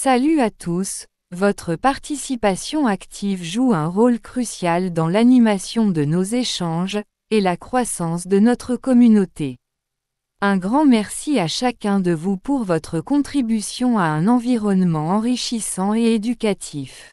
Salut à tous, votre participation active joue un rôle crucial dans l'animation de nos échanges et la croissance de notre communauté. Un grand merci à chacun de vous pour votre contribution à un environnement enrichissant et éducatif.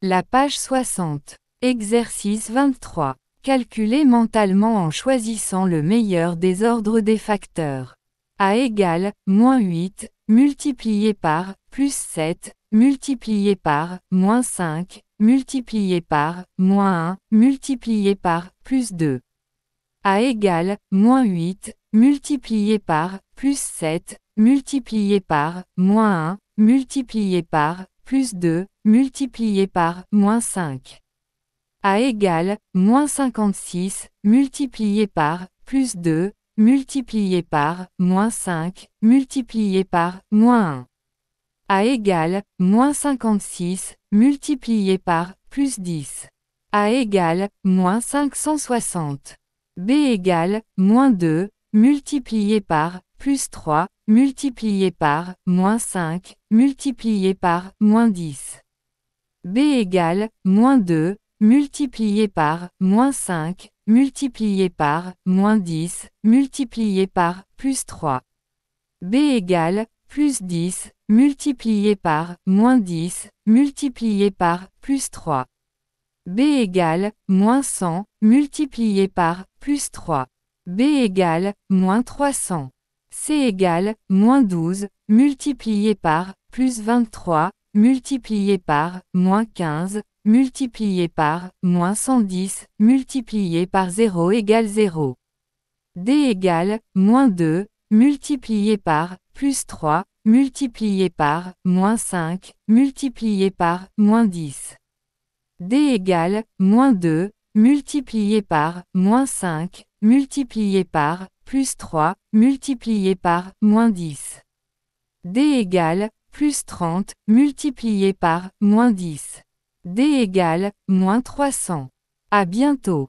La page 60. Exercice 23. Calculer mentalement en choisissant le meilleur des ordres des facteurs. A égale, moins 8, multiplié par plus 7, multiplié par moins 5, multiplié par moins 1, multiplié par plus 2. A égale moins 8, multiplié par plus 7, multiplié par moins 1, multiplié par plus 2, multiplié par moins 5. A égale moins 56, multiplié par plus 2, multiplié par moins 5, multiplié par moins 1. A égale moins 56, multiplié par plus 10. A égale moins 560. B égale moins 2, multiplié par plus 3, multiplié par moins 5, multiplié par moins 10. B égale moins 2, multiplié par moins 5, multiplié par, moins 10, multiplié par, plus 3. B égale, plus 10, multiplié par, moins 10, multiplié par, plus 3. B égale, moins 100, multiplié par, plus 3. B égale, moins 300. C égale, moins 12, multiplié par, plus 23, multiplié par, moins 15, multiplié par moins 110, multiplié par 0 égale 0. D égale moins 2, multiplié par plus 3, multiplié par moins 5, multiplié par moins 10. D égale moins 2, multiplié par moins 5, multiplié par plus 3, multiplié par moins 10. D égale plus 30, multiplié par moins 10. D égale, moins 300. À bientôt.